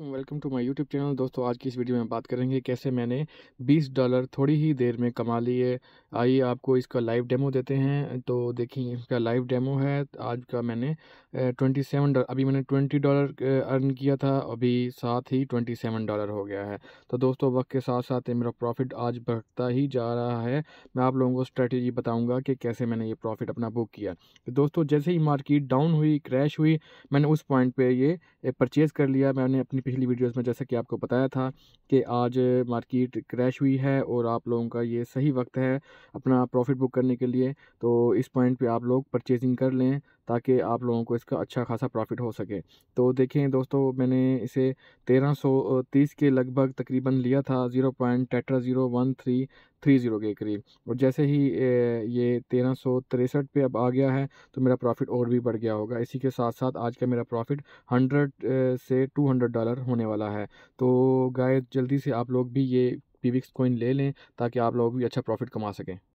welcome to my YouTube channel दोस्तों आज की इस वीडियो में बात करेंगे कैसे मैंने 20 डॉलर थोड़ी ही देर में कमा लिए आइए आपको इसका लाइव डेमो देते हैं तो देखिए इसका लाइव डेमो है आज का मैंने 27 डॉलर अभी मैंने 20 डॉलर अर्न किया था अभी साथ ही 27 डॉलर हो गया है तो दोस्तों वक्त के साथ साथ मेरा प्रॉफिट आज बढ़ता ही जा रहा है मैं आप लोगों को स्ट्रैटेजी बताऊँगा कि कैसे मैंने ये प्रॉफिट अपना बुक किया तो दोस्तों जैसे ही मार्केट डाउन हुई क्रैश हुई मैंने उस पॉइंट पर ये परचेज़ कर लिया मैंने अपनी पिछली वीडियोस में जैसा कि आपको बताया था कि आज मार्केट क्रैश हुई है और आप लोगों का ये सही वक्त है अपना प्रॉफिट बुक करने के लिए तो इस पॉइंट पे आप लोग परचेजिंग कर लें ताकि आप लोगों को इसका अच्छा खासा प्रॉफिट हो सके तो देखें दोस्तों मैंने इसे तेरह सौ तीस के लगभग तकरीबन लिया था ज़ीरो पॉइंट टेट्रा zero one three three zero के करीब और जैसे ही ये तेरह सौ तिरसठ पर अब आ गया है तो मेरा प्रॉफिट और भी बढ़ गया होगा इसी के साथ साथ आज का मेरा प्रॉफिट हंड्रेड से टू हंड्रेड डॉलर होने वाला है तो गाय जल्दी से आप लोग भी ये पीविक्स कॉइन ले लें ताकि आप लोग भी अच्छा प्रॉफिट कमा सकें